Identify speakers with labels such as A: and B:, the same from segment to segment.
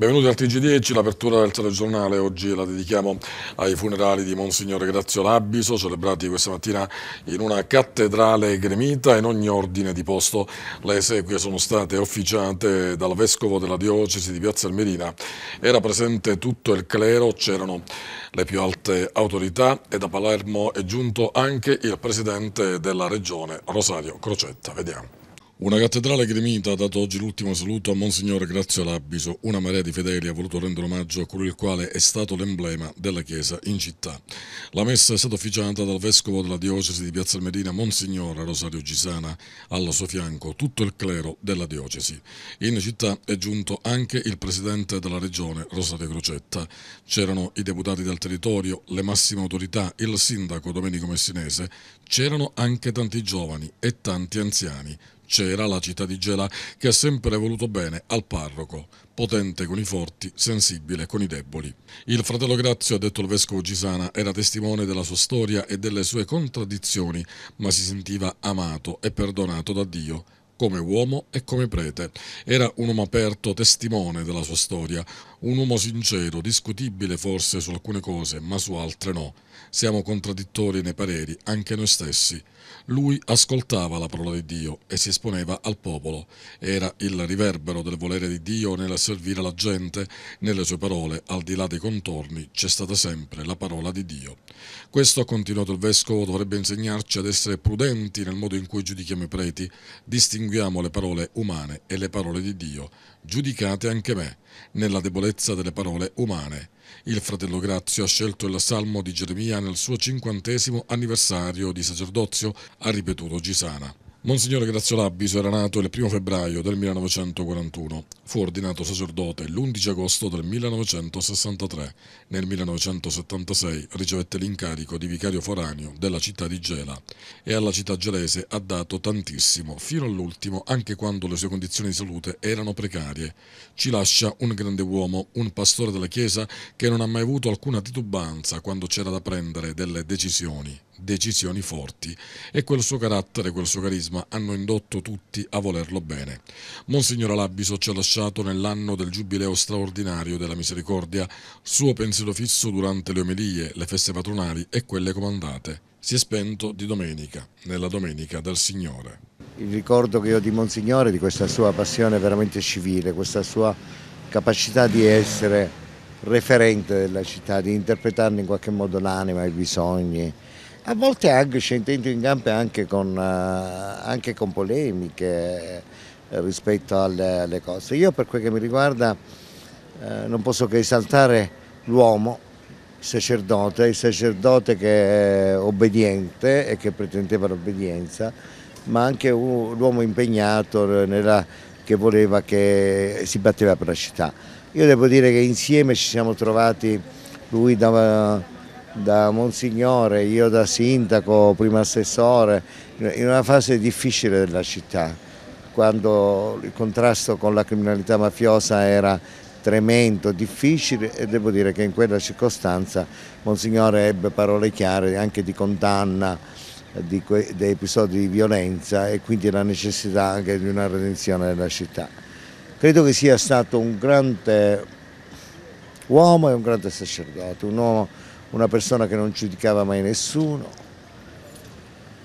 A: Benvenuti al TG10, l'apertura del telegiornale oggi la dedichiamo ai funerali di Monsignore Grazio Labiso, celebrati questa mattina in una cattedrale gremita in ogni ordine di posto. Le esequie sono state officiate dal Vescovo della Diocesi di Piazza Almerina. Era presente tutto il clero, c'erano le più alte autorità e da Palermo è giunto anche il Presidente della Regione, Rosario Crocetta. Vediamo. Una cattedrale gremita ha dato oggi l'ultimo saluto a Monsignore Grazio Labiso, una marea di fedeli ha voluto rendere omaggio a colui il quale è stato l'emblema della Chiesa in città. La messa è stata officiata dal Vescovo della Diocesi di Piazza Medina, Monsignore Rosario Gisana, allo suo fianco tutto il clero della Diocesi. In città è giunto anche il Presidente della Regione, Rosario Crocetta. C'erano i deputati del territorio, le massime autorità, il Sindaco Domenico Messinese, c'erano anche tanti giovani e tanti anziani c'era la città di Gela che ha sempre voluto bene al parroco, potente con i forti, sensibile con i deboli. Il fratello Grazio, ha detto il vescovo Gisana, era testimone della sua storia e delle sue contraddizioni, ma si sentiva amato e perdonato da Dio come uomo e come prete. Era un uomo aperto, testimone della sua storia, un uomo sincero, discutibile forse su alcune cose, ma su altre no. Siamo contraddittori nei pareri, anche noi stessi. Lui ascoltava la parola di Dio e si esponeva al popolo. Era il riverbero del volere di Dio nel servire la gente. Nelle sue parole, al di là dei contorni, c'è stata sempre la parola di Dio. Questo, ha continuato il vescovo, dovrebbe insegnarci ad essere prudenti nel modo in cui giudichiamo i preti. Distinguiamo le parole umane e le parole di Dio. Giudicate anche me, nella debolezza delle parole umane il fratello Grazio ha scelto il salmo di Geremia nel suo cinquantesimo anniversario di sacerdozio, ha ripetuto Gisana. Monsignore Graziola Abbiso era nato il 1 febbraio del 1941. Fu ordinato sacerdote l'11 agosto del 1963. Nel 1976 ricevette l'incarico di vicario foraneo della città di Gela e alla città gelese ha dato tantissimo, fino all'ultimo, anche quando le sue condizioni di salute erano precarie. Ci lascia un grande uomo, un pastore della Chiesa che non ha mai avuto alcuna titubanza quando c'era da prendere delle decisioni decisioni forti e quel suo carattere, quel suo carisma hanno indotto tutti a volerlo bene. Monsignor Alabiso ci ha lasciato nell'anno del Giubileo straordinario della misericordia suo pensiero fisso durante le omelie, le feste patronali e quelle comandate. Si è spento di domenica, nella domenica del Signore.
B: Il ricordo che io ho di Monsignore, di questa sua passione veramente civile, questa sua capacità di essere referente della città, di interpretarne in qualche modo l'anima, i bisogni, a volte anche scendendo in campo anche con, eh, anche con polemiche eh, rispetto alle, alle, cose. Io per quel che mi riguarda eh, non posso che esaltare l'uomo, il sacerdote, il sacerdote che è obbediente e che pretendeva l'obbedienza, ma anche l'uomo impegnato nella, che voleva che si batteva per la città. Io devo dire che insieme ci siamo trovati, lui dava da Monsignore, io da sindaco, primo assessore, in una fase difficile della città, quando il contrasto con la criminalità mafiosa era tremendo, difficile e devo dire che in quella circostanza Monsignore ebbe parole chiare anche di condanna eh, di, di episodi di violenza e quindi la necessità anche di una redenzione della città. Credo che sia stato un grande uomo e un grande sacerdote, un uomo una persona che non giudicava mai nessuno,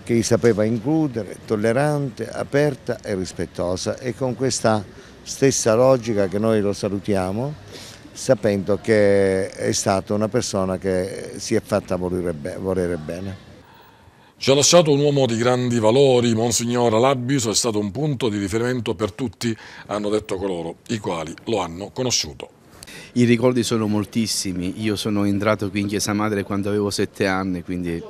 B: che gli sapeva includere, tollerante, aperta e rispettosa e con questa stessa logica che noi lo salutiamo sapendo che è stata una persona che si è fatta
A: volere bene. Ci ha lasciato un uomo di grandi valori, Monsignor Labbiso è stato un punto di riferimento per tutti, hanno detto coloro i quali lo hanno
C: conosciuto. I ricordi sono moltissimi, io sono entrato qui in Chiesa Madre quando avevo sette anni, quindi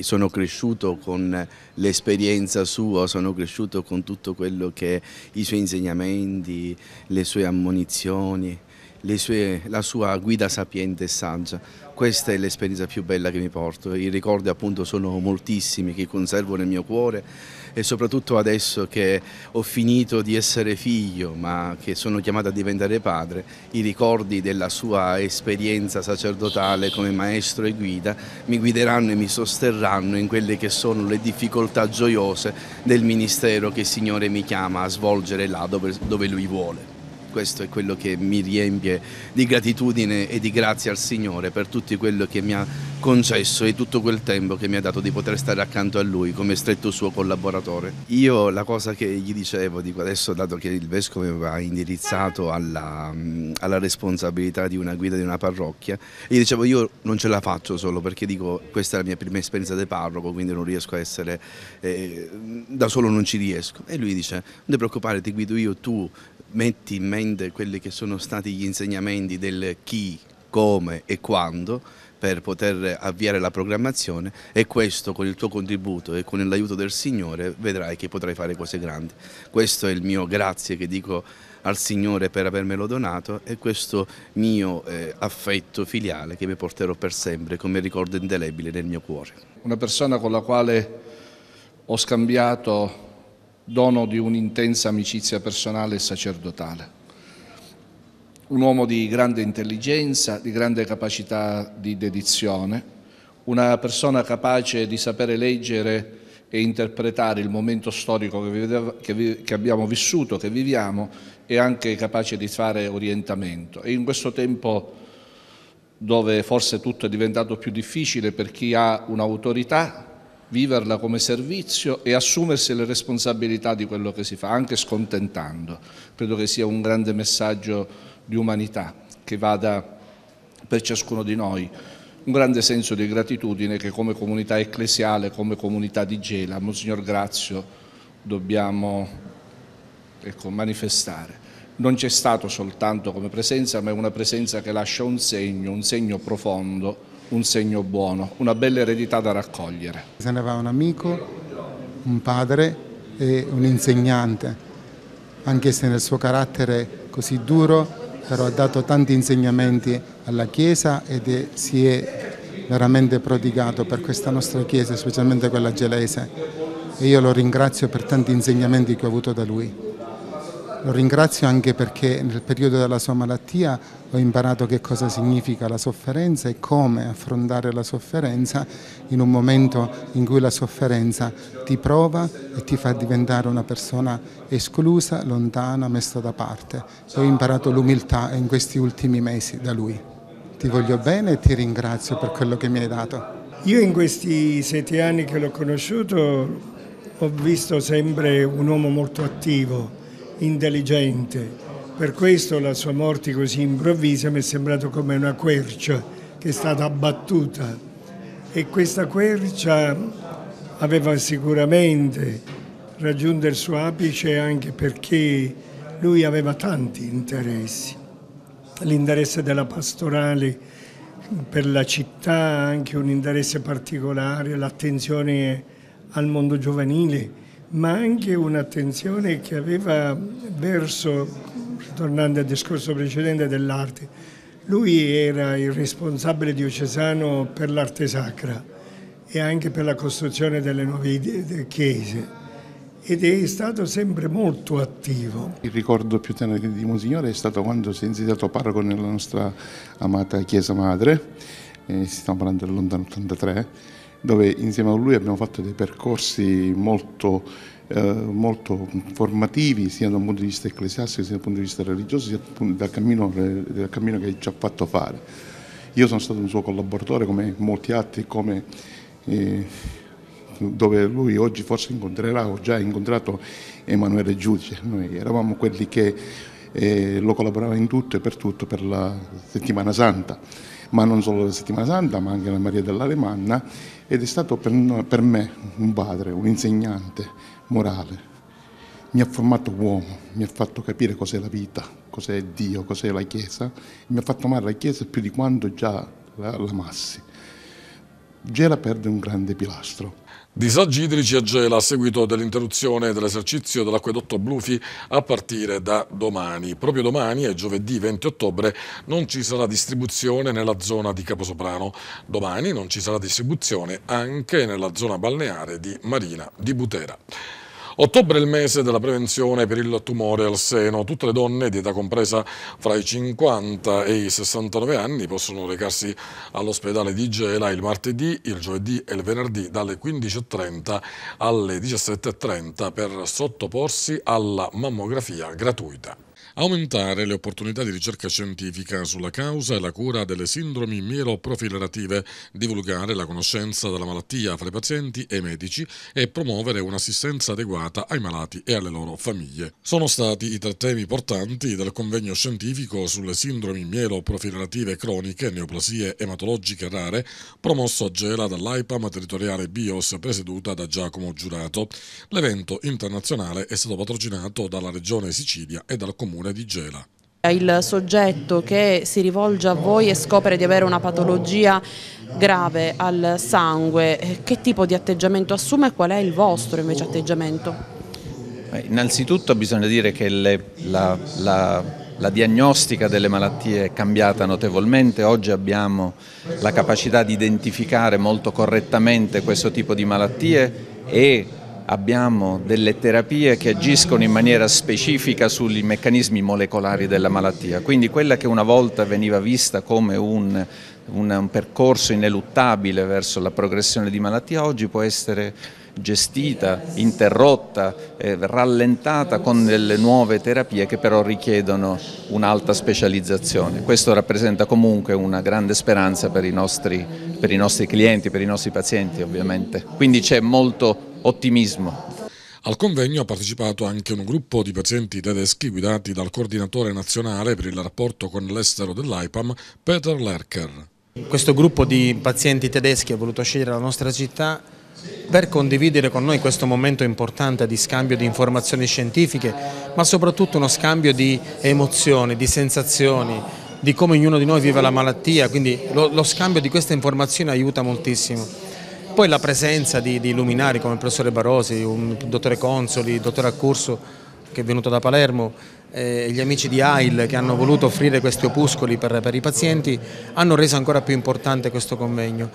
C: sono cresciuto con l'esperienza sua, sono cresciuto con tutto quello che i suoi insegnamenti, le sue ammonizioni, le sue, la sua guida sapiente e saggia. Questa è l'esperienza più bella che mi porto, i ricordi appunto sono moltissimi che conservo nel mio cuore e soprattutto adesso che ho finito di essere figlio ma che sono chiamato a diventare padre, i ricordi della sua esperienza sacerdotale come maestro e guida mi guideranno e mi sosterranno in quelle che sono le difficoltà gioiose del ministero che il Signore mi chiama a svolgere là dove, dove Lui vuole questo è quello che mi riempie di gratitudine e di grazia al Signore per tutto quello che mi ha concesso e tutto quel tempo che mi ha dato di poter stare accanto a lui come stretto suo collaboratore. Io la cosa che gli dicevo, dico adesso dato che il vescovo mi ha indirizzato alla, alla responsabilità di una guida di una parrocchia, gli dicevo io non ce la faccio solo perché dico questa è la mia prima esperienza di parroco, quindi non riesco a essere, eh, da solo non ci riesco. E lui dice non ti preoccupare, ti guido io, tu metti in mente quelli che sono stati gli insegnamenti del chi, come e quando per poter avviare la programmazione e questo con il tuo contributo e con l'aiuto del Signore vedrai che potrai fare cose grandi. Questo è il mio grazie che dico al Signore per avermelo donato e questo mio eh, affetto filiale che mi porterò per sempre come ricordo indelebile nel mio cuore. Una persona con la quale ho scambiato
D: dono di un'intensa amicizia personale e sacerdotale un uomo di grande intelligenza, di grande capacità di dedizione, una persona capace di sapere leggere e interpretare il momento storico che, viveva, che, vi, che abbiamo vissuto, che viviamo, e anche capace di fare orientamento. E in questo tempo dove forse tutto è diventato più difficile per chi ha un'autorità, viverla come servizio e assumersi le responsabilità di quello che si fa, anche scontentando. Credo che sia un grande messaggio di umanità che vada per ciascuno di noi. Un grande senso di gratitudine che come comunità ecclesiale, come comunità di Gela, Monsignor Grazio, dobbiamo ecco, manifestare. Non c'è stato soltanto come presenza, ma è una presenza che lascia un segno, un segno profondo, un segno buono, una bella eredità da raccogliere.
E: Se ne va un amico, un padre e un insegnante, anche se nel suo carattere così duro però ha dato tanti insegnamenti alla Chiesa ed è, si è veramente prodigato per questa nostra Chiesa, specialmente quella gelese e io lo ringrazio per tanti insegnamenti che ho avuto da lui. Lo ringrazio anche perché nel periodo della sua malattia ho imparato che cosa significa la sofferenza e come affrontare la sofferenza in un momento in cui la sofferenza ti prova e ti fa diventare una persona esclusa, lontana, messa da parte. Ho imparato l'umiltà in questi ultimi mesi da lui. Ti voglio bene e ti ringrazio per quello che mi hai dato.
F: Io in questi sette anni che l'ho conosciuto ho visto sempre un uomo molto attivo, intelligente, per questo la sua morte così improvvisa mi è sembrato come una quercia che è stata abbattuta e questa quercia aveva sicuramente raggiunto il suo apice anche perché lui aveva tanti interessi, l'interesse della pastorale per la città, anche un interesse particolare, l'attenzione al mondo giovanile, ma anche un'attenzione che aveva verso, tornando al discorso precedente dell'arte, lui era il responsabile diocesano per l'arte sacra e anche per la costruzione delle nuove chiese ed è stato sempre molto attivo.
E: Il ricordo più tenero di Monsignore è stato quando si è insediato parroco nella nostra amata Chiesa Madre, eh, stiamo parlando dell'Ontan 83, dove insieme a lui abbiamo fatto dei percorsi molto, eh, molto formativi sia dal punto di vista ecclesiastico sia dal punto di vista religioso sia dal cammino, dal cammino che ci ha fatto fare. Io sono stato un suo collaboratore come molti altri, come, eh, dove lui oggi forse incontrerà o già incontrato Emanuele Giudice. Noi eravamo quelli che eh, lo collaboravano in tutto e per tutto per la settimana santa ma non solo della Settimana Santa, ma anche la Maria della Remanna, ed è stato per me un padre, un insegnante morale. Mi ha formato uomo, mi ha fatto capire cos'è la vita, cos'è Dio, cos'è la Chiesa, mi ha fatto amare la Chiesa più di quanto già l'amassi. Gela perde un grande pilastro,
A: Disagi idrici a Gela a seguito dell'interruzione dell'esercizio dell'acquedotto Blufi a partire da domani. Proprio domani e giovedì 20 ottobre non ci sarà distribuzione nella zona di Caposoprano. Domani non ci sarà distribuzione anche nella zona balneare di Marina di Butera. Ottobre è il mese della prevenzione per il tumore al seno. Tutte le donne di età compresa fra i 50 e i 69 anni possono recarsi all'ospedale di Gela il martedì, il giovedì e il venerdì dalle 15.30 alle 17.30 per sottoporsi alla mammografia gratuita aumentare le opportunità di ricerca scientifica sulla causa e la cura delle sindromi mieloprofilerative, divulgare la conoscenza della malattia fra i pazienti e i medici e promuovere un'assistenza adeguata ai malati e alle loro famiglie. Sono stati i tre temi portanti del convegno scientifico sulle sindromi mieloprofilerative croniche e neoplasie ematologiche rare, promosso a Gela dall'AIPAM territoriale BIOS presieduta da Giacomo Giurato. L'evento internazionale è stato patrocinato dalla Regione Sicilia e dal Comune comune di Gela. Il soggetto
G: che si rivolge a voi e scopre di avere una patologia grave al sangue, che tipo di atteggiamento assume e qual è il vostro invece atteggiamento?
D: Innanzitutto bisogna dire che le, la, la, la, diagnostica delle malattie è cambiata notevolmente, oggi abbiamo la capacità di identificare molto correttamente questo tipo di malattie e abbiamo delle terapie che agiscono in maniera specifica sui meccanismi molecolari della malattia, quindi quella che una volta veniva vista come un, un, un percorso ineluttabile verso la progressione di malattia oggi può essere gestita, interrotta, eh, rallentata con delle nuove terapie che però richiedono un'alta specializzazione. Questo rappresenta comunque una grande speranza per i nostri, per i nostri clienti, per i
A: nostri pazienti ovviamente. Quindi c'è molto ottimismo. Al convegno ha partecipato anche un gruppo di pazienti tedeschi guidati dal coordinatore nazionale per il rapporto con l'estero dell'AIPAM, Peter Lerker. Questo gruppo di pazienti tedeschi ha voluto
H: scegliere la nostra città per condividere con noi questo momento importante di scambio di informazioni scientifiche, ma soprattutto uno scambio di emozioni, di sensazioni, di come ognuno di noi vive la malattia, quindi lo, lo scambio di queste informazioni aiuta moltissimo. Poi la presenza di, di luminari come il professore Barosi, il dottore Consoli, il dottore Accurso che è venuto da Palermo, eh, gli amici di AIL che hanno voluto offrire questi opuscoli per, per i pazienti hanno reso ancora più importante questo convegno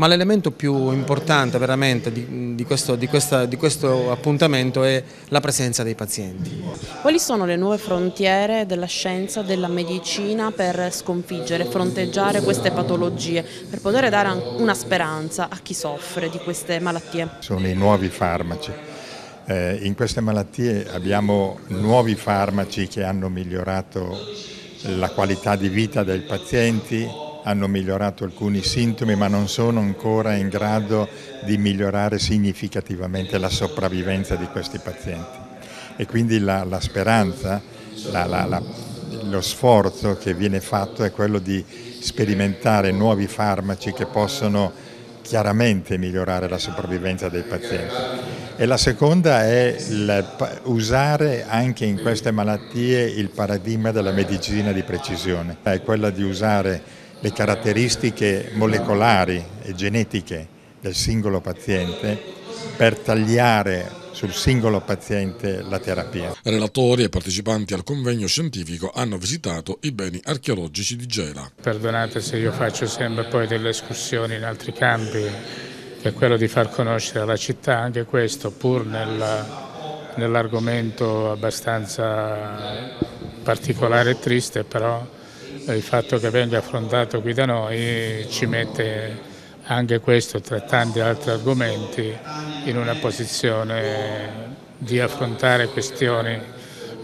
H: ma l'elemento più importante veramente di, di, questo, di, questa, di, questo, appuntamento è la presenza dei pazienti.
G: Quali sono le nuove frontiere della scienza, della medicina per sconfiggere, fronteggiare queste patologie, per poter dare una speranza a chi soffre di queste malattie?
F: Sono i nuovi farmaci. Eh, in queste malattie abbiamo nuovi farmaci che hanno migliorato la qualità di vita dei pazienti, hanno migliorato alcuni sintomi ma non sono ancora in grado di migliorare significativamente la sopravvivenza di questi pazienti. E quindi la, la speranza, la, la, lo sforzo che viene fatto è quello di sperimentare nuovi farmaci che possono chiaramente migliorare la sopravvivenza dei pazienti. E la seconda è usare anche in queste malattie il paradigma della medicina di precisione, è cioè quella di usare le caratteristiche molecolari e genetiche del singolo paziente per tagliare sul singolo paziente la terapia. Relatori e partecipanti al convegno scientifico hanno visitato i beni
A: archeologici di Gela.
E: Perdonate se io faccio sempre poi delle escursioni in altri campi, che è quello di far conoscere la città anche questo, pur nell'argomento abbastanza particolare e triste, però il fatto che venga affrontato qui da noi ci mette anche questo, tra tanti altri argomenti, in una posizione di affrontare questioni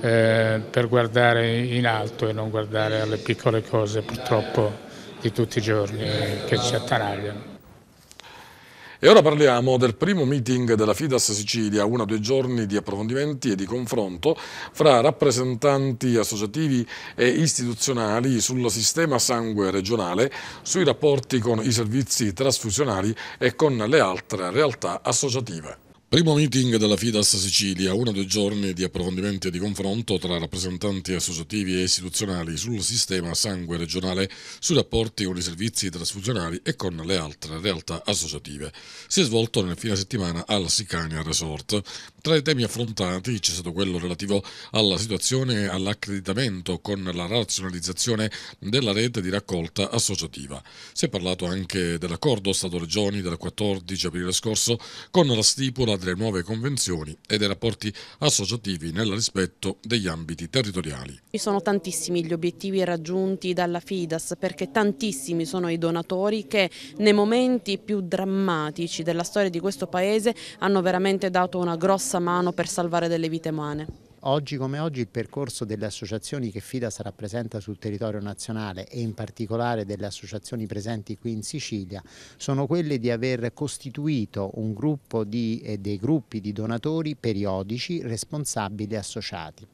E: eh, per guardare in alto e non guardare alle piccole cose purtroppo di tutti i giorni che ci attanagliano.
A: E ora parliamo del primo meeting della Fidas Sicilia, uno o due giorni di approfondimenti e di confronto fra rappresentanti associativi e istituzionali sul sistema sangue regionale, sui rapporti con i servizi trasfusionali e con le altre realtà associative. Primo meeting della Fidas Sicilia, uno dei giorni di approfondimento e di confronto tra rappresentanti associativi e istituzionali sul sistema sangue regionale, sui rapporti con i servizi trasfusionali e con le altre realtà associative. Si è svolto nel fine settimana al Sicania Resort. Tra i temi affrontati c'è stato quello relativo alla situazione e all'accreditamento con la razionalizzazione della rete di raccolta associativa. Si è parlato anche dell'accordo Stato-Regioni del 14 aprile scorso con la stipula del delle nuove convenzioni e dei rapporti associativi nel rispetto degli ambiti territoriali.
G: Sono tantissimi gli obiettivi raggiunti dalla FIDAS perché tantissimi sono i donatori che nei momenti più drammatici della storia di questo Paese hanno veramente dato una grossa mano per salvare delle vite umane.
H: Oggi come oggi il percorso delle associazioni che FIDAS rappresenta sul territorio nazionale e in particolare delle associazioni presenti qui in Sicilia sono quelle di aver costituito un gruppo di, eh, dei gruppi di donatori periodici responsabili associati.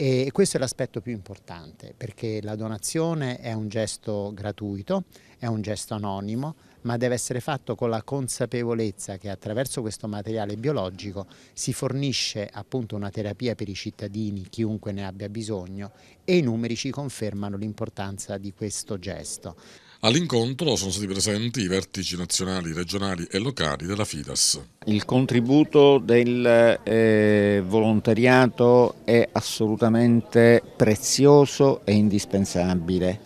H: E questo è l'aspetto più importante perché la donazione è un gesto gratuito, è un gesto anonimo, ma deve essere fatto con la consapevolezza che attraverso questo materiale biologico si fornisce appunto una terapia per i cittadini, chiunque ne abbia bisogno, e i numeri ci confermano l'importanza
A: di questo gesto. All'incontro sono stati presenti i vertici nazionali, regionali e locali della FIDAS.
B: Il contributo del eh, volontariato è assolutamente prezioso e indispensabile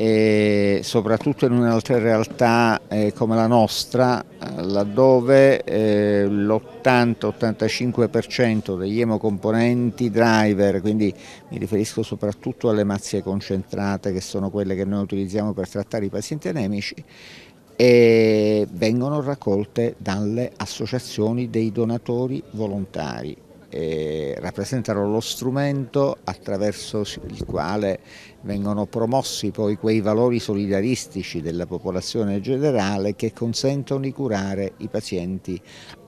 B: e soprattutto in un'altra realtà eh, come la nostra laddove eh, l'80-85% degli emocomponenti driver, quindi mi riferisco soprattutto alle mazie concentrate che sono quelle che noi utilizziamo per trattare i pazienti anemici, e vengono raccolte dalle associazioni dei donatori volontari rappresentano lo strumento attraverso il quale vengono promossi poi quei valori solidaristici della popolazione generale che consentono di curare i pazienti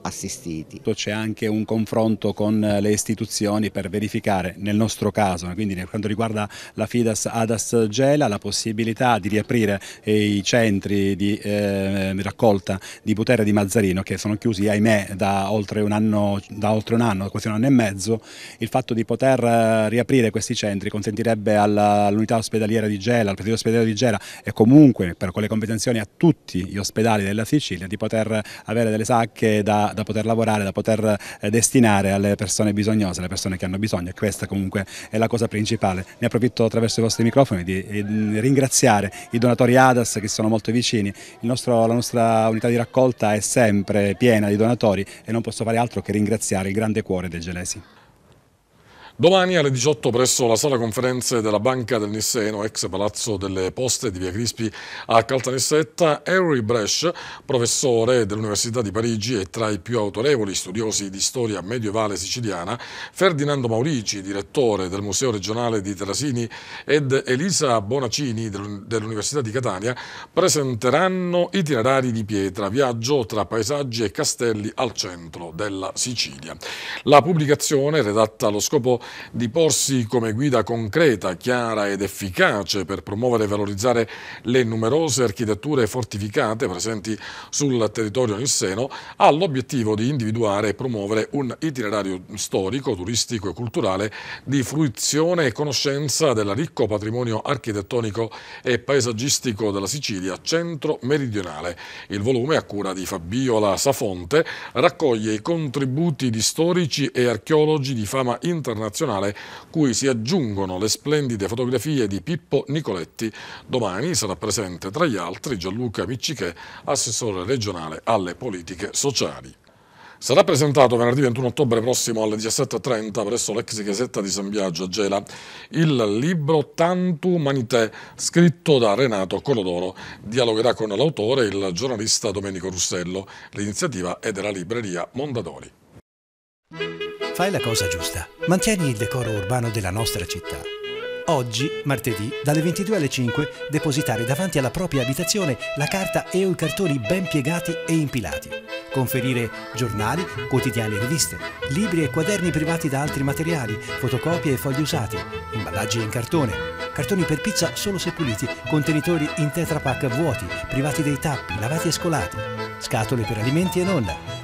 B: assistiti. C'è anche un confronto con
I: le istituzioni per verificare nel nostro caso, quindi per quanto riguarda la FIDAS ADAS Gela, la possibilità di riaprire eh, i centri di eh, raccolta di Butera di Mazzarino che sono chiusi ahimè da oltre un anno, da oltre un anno, quasi un anno e mezzo, il fatto di poter eh, riaprire questi centri consentirebbe all'università l'unità ospedaliera di Gela, al presidio ospedaliero di Gela e comunque per quelle competenzioni a tutti gli ospedali della Sicilia di poter avere delle sacche da, da poter lavorare, da poter eh, destinare alle persone bisognose, alle persone che hanno bisogno e questa comunque è la cosa principale. Ne approfitto attraverso i vostri microfoni di, di eh, ringraziare i donatori ADAS che sono molto vicini, nostro, la nostra unità di raccolta è sempre piena di donatori e non posso fare altro che ringraziare il grande cuore dei gelesi.
A: Domani alle 18 presso la sala conferenze della Banca del Nisseno, ex Palazzo delle Poste di Via Crispi a Caltanissetta, Henry Bresch, professore dell'Università di Parigi e tra i più autorevoli studiosi di storia medievale siciliana, Ferdinando Maurici, direttore del Museo regionale di Terrasini ed Elisa Bonacini dell'Università di Catania presenteranno itinerari di pietra, viaggio tra paesaggi e castelli al centro della Sicilia. La pubblicazione, redatta allo scopo di porsi come guida concreta, chiara ed efficace per promuovere e valorizzare le numerose architetture fortificate presenti sul territorio nisseno, ha l'obiettivo di individuare e promuovere un itinerario storico, turistico e culturale di fruizione e conoscenza del ricco patrimonio architettonico e paesaggistico della Sicilia centro-meridionale. Il volume, a cura di Fabiola Safonte, raccoglie i contributi di storici e archeologi di fama internazionale nazionale, cui si aggiungono le splendide fotografie di Pippo Nicoletti. Domani sarà presente tra gli altri Gianluca Miccichè, assessore regionale alle politiche sociali. Sarà presentato venerdì 21 ottobre prossimo alle 17.30 presso l'ex chiesetta di San Biagio a Gela il libro Tantu Manité, scritto da Renato Colodoro. Dialogherà con l'autore il giornalista Domenico Russello. L'iniziativa è della libreria Mondadori.
I: Fai la cosa giusta. Mantieni il decoro urbano della nostra città. Oggi, martedì, dalle 22 alle 5, depositare davanti alla propria abitazione la carta e o i cartoni ben piegati e impilati. Conferire giornali, quotidiani e riviste, libri e quaderni privati da altri materiali, fotocopie e fogli usati, imballaggi in cartone, cartoni per pizza solo se puliti, contenitori in tetrapack vuoti, privati dei tappi, lavati e scolati, scatole per alimenti e nonna,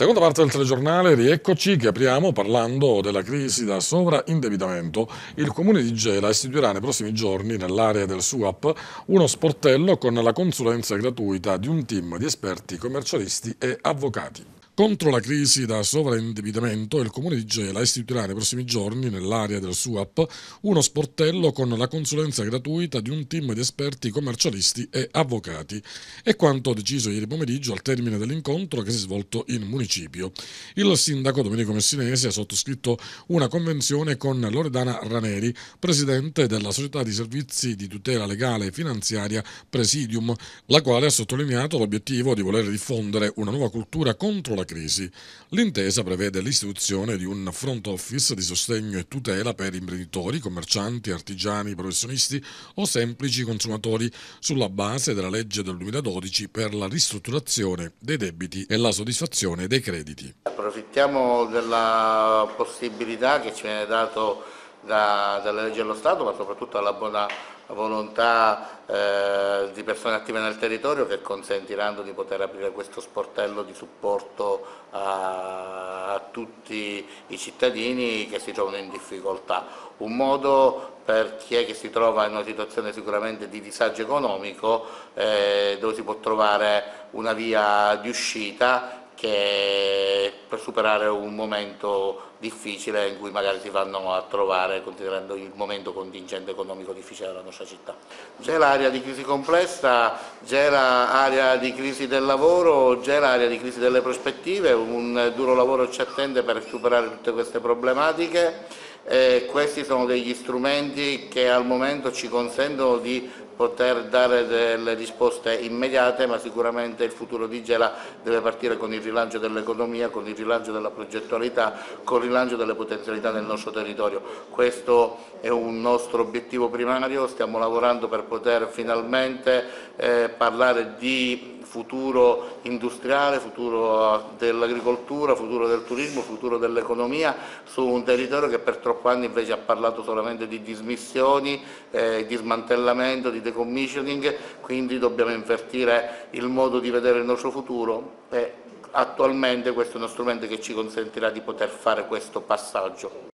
A: Seconda parte del telegiornale, rieccoci che apriamo parlando della crisi da sovraindebitamento. Il comune di Gela istituirà nei prossimi giorni nell'area del SUAP uno sportello con la consulenza gratuita di un team di esperti commercialisti e avvocati. Contro la crisi da sovraindebitamento, il comune di Gela istituirà nei prossimi giorni nell'area del SUAP uno sportello con la consulenza gratuita di un team di esperti commercialisti e avvocati. È quanto deciso ieri pomeriggio al termine dell'incontro che si è svolto in municipio. Il sindaco Domenico Messinese ha sottoscritto una convenzione con Loredana Raneri, presidente della società di servizi di tutela legale e finanziaria Presidium, la quale ha sottolineato l'obiettivo di voler diffondere una nuova cultura contro la crisi crisi. L'intesa prevede l'istituzione di un front office di sostegno e tutela per imprenditori, commercianti, artigiani, professionisti o semplici consumatori sulla base della legge del 2012 per la ristrutturazione dei debiti e la soddisfazione dei crediti.
H: Approfittiamo della possibilità che ci viene dato da, dalle leggi dello Stato, ma soprattutto dalla buona volontà eh, di persone attive nel territorio che consentiranno di poter aprire questo sportello di supporto a, a tutti i cittadini che si trovano in difficoltà. Un modo per chi è che si trova in una situazione sicuramente di disagio economico eh, dove si può trovare una via di uscita che per superare un momento difficile in cui magari si vanno a trovare considerando il momento contingente economico difficile della nostra città. C'è l'area di crisi complessa, c'è l'area di crisi del lavoro, c'è l'area di crisi delle prospettive, un duro lavoro ci attende per superare tutte queste problematiche e questi sono degli strumenti che al momento ci consentono di poter dare delle risposte immediate, ma sicuramente il futuro di Gela deve partire con il rilancio dell'economia, con il rilancio della progettualità, con il rilancio delle potenzialità del nostro territorio. Questo è un nostro obiettivo primario, stiamo lavorando per poter finalmente eh, parlare di futuro industriale, futuro eh, dell'agricoltura, futuro del turismo, futuro dell'economia su un territorio che per troppo anni invece ha parlato solamente di dismissioni, eh, di smantellamento, di decommissioning, quindi dobbiamo invertire il modo di vedere il nostro futuro e attualmente questo è uno strumento che ci consentirà di poter fare questo passaggio.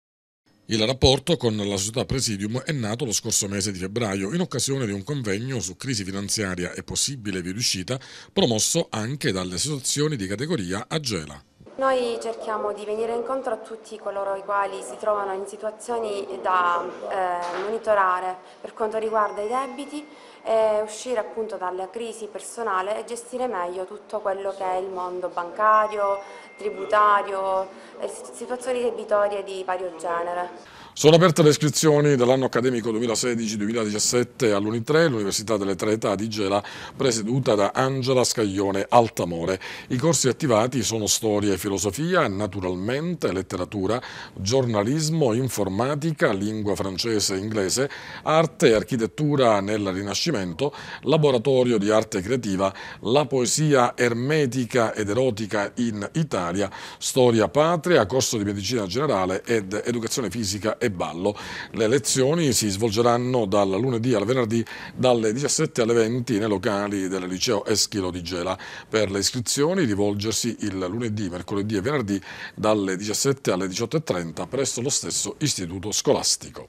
A: Il rapporto con la società Presidium è nato lo scorso mese di febbraio in occasione di un convegno su crisi finanziaria e possibile via d'uscita promosso anche dalle associazioni di categoria Agela.
G: Noi cerchiamo di venire incontro a tutti coloro i quali si trovano in situazioni da eh, monitorare per quanto riguarda i debiti e uscire appunto dalla crisi personale e gestire meglio tutto quello che è il mondo bancario, tributario,
C: situazioni debitorie di vario genere.
A: Sono aperte le iscrizioni dell'anno accademico 2016-2017 all'Unitre, l'Università delle Tre Età di Gela, presieduta da Angela Scaglione Altamore. I corsi attivati sono storia e filosofia, naturalmente, letteratura, giornalismo, informatica, lingua francese e inglese, arte e architettura nel Rinascimento, laboratorio di arte creativa, la poesia ermetica ed erotica in Italia, storia patria, corso di medicina generale ed educazione fisica e e ballo. Le lezioni si svolgeranno dal lunedì al venerdì dalle 17 alle 20 nei locali del liceo Eschilo di Gela. Per le iscrizioni rivolgersi il lunedì, mercoledì e venerdì dalle 17 alle 18.30 presso lo stesso istituto scolastico.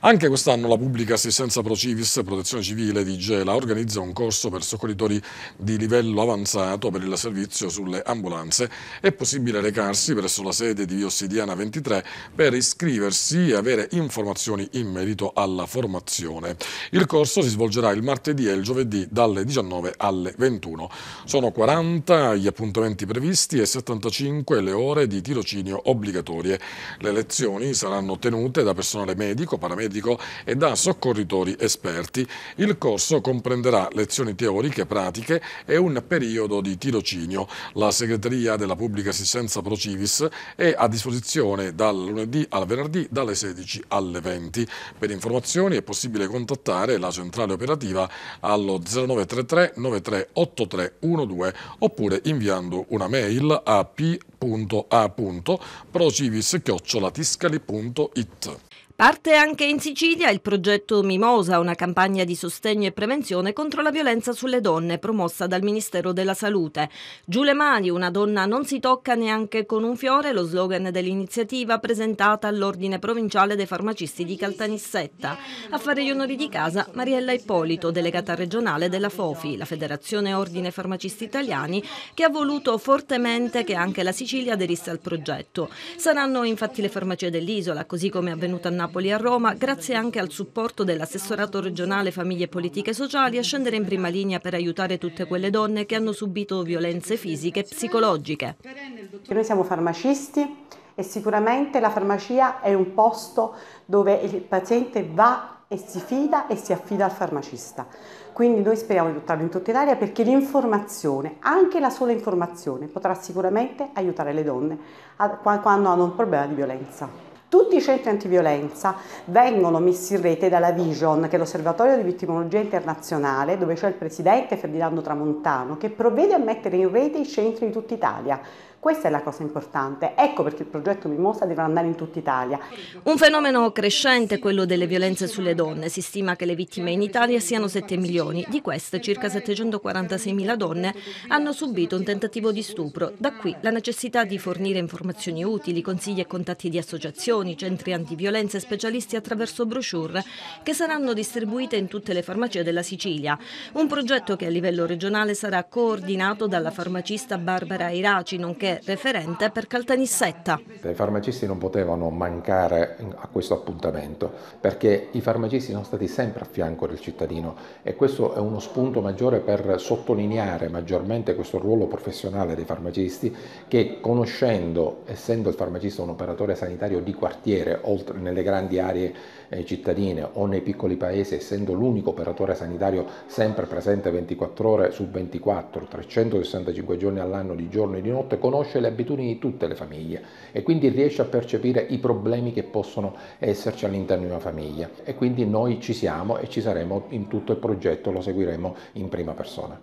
A: Anche quest'anno la pubblica assistenza Pro Civis, Protezione Civile di Gela organizza un corso per soccorritori di livello avanzato per il servizio sulle ambulanze. È possibile recarsi presso la sede di Via Ossidiana 23 per iscriversi e avere informazioni in merito alla formazione. Il corso si svolgerà il martedì e il giovedì dalle 19 alle 21. Sono 40 gli appuntamenti previsti e 75 le ore di tirocinio obbligatorie. Le lezioni saranno tenute da personale medico, paramedico, medico e da soccorritori esperti. Il corso comprenderà lezioni teoriche e pratiche e un periodo di tirocinio. La segreteria della pubblica assistenza Procivis è a disposizione dal lunedì al venerdì dalle 16 alle 20. Per informazioni è possibile contattare la centrale operativa allo 0933 938312 oppure inviando una mail a p.a.procivis.it.
G: Parte anche in Sicilia il progetto Mimosa, una campagna di sostegno e prevenzione contro la violenza sulle donne promossa dal Ministero della Salute. Giù le mani, una donna non si tocca neanche con un fiore, lo slogan dell'iniziativa presentata all'Ordine Provinciale dei Farmacisti di Caltanissetta. A fare gli onori di casa Mariella Ippolito, delegata regionale della FOFI, la Federazione Ordine Farmacisti Italiani, che ha voluto fortemente che anche la Sicilia aderisse al progetto. Saranno infatti le farmacie dell'isola, così come è avvenuto a Napoli Napoli a Roma, grazie anche al supporto dell'assessorato regionale Famiglie Politiche Sociali, a scendere in prima linea per aiutare tutte quelle donne che hanno subito violenze fisiche e psicologiche. Noi siamo farmacisti e sicuramente la farmacia è un posto dove il paziente va e si fida e si affida al farmacista. Quindi noi speriamo di aiutarlo in tutta Italia perché l'informazione, anche la sola informazione, potrà sicuramente aiutare le donne quando hanno un problema di violenza. Tutti i centri antiviolenza vengono messi in rete dalla Vision, che è l'osservatorio di vittimologia internazionale, dove c'è il presidente Ferdinando Tramontano, che provvede a mettere in rete i centri di tutta Italia. Questa è la cosa importante, ecco perché il progetto Mimosa deve andare in tutta Italia. Un fenomeno crescente è quello delle violenze sulle donne, si stima che le vittime in Italia siano 7 milioni, di queste circa 746 mila donne hanno subito un tentativo di stupro, da qui la necessità di fornire informazioni utili, consigli e contatti di associazioni, centri antiviolenza e specialisti attraverso brochure che saranno distribuite in tutte le farmacie della Sicilia, un progetto che a livello regionale sarà coordinato dalla farmacista Barbara Iraci, nonché è referente per Caltanissetta.
F: I farmacisti non potevano mancare a questo appuntamento perché i farmacisti sono
A: stati sempre a fianco del cittadino e questo è uno spunto maggiore per sottolineare maggiormente questo ruolo professionale dei farmacisti che conoscendo, essendo il farmacista un operatore sanitario di quartiere, oltre nelle grandi aree cittadine o nei piccoli paesi, essendo l'unico operatore sanitario sempre presente 24 ore su 24, 365 giorni all'anno, di giorno e di notte, conosce le abitudini di tutte le famiglie e quindi riesce a percepire i problemi che possono esserci all'interno di una famiglia. E quindi noi
D: ci siamo e ci saremo in tutto il progetto, lo seguiremo in prima persona.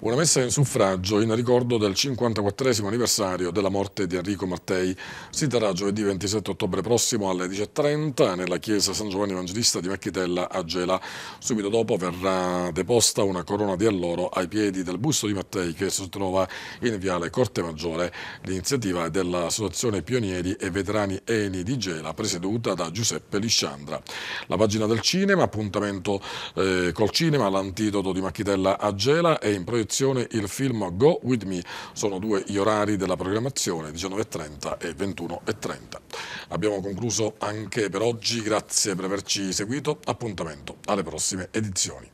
A: Una messa in suffragio in ricordo del 54 anniversario della morte di Enrico Mattei si terrà giovedì 27 ottobre prossimo alle 10.30 nella chiesa San Giovanni Evangelista di Macchitella a Gela. Subito dopo verrà deposta una corona di alloro ai piedi del busto di Mattei che si trova in viale Corte Maggiore. L'iniziativa è dell'Associazione Pionieri e Veterani Eni di Gela presieduta da Giuseppe Lisciandra. La pagina del cinema, appuntamento eh, col cinema, l'antidoto di Macchitella a Gela è in proiezione proiezione il film Go With Me. Sono due gli orari della programmazione, 19.30 e 21.30. Abbiamo concluso anche per oggi, grazie per averci seguito, appuntamento alle prossime edizioni.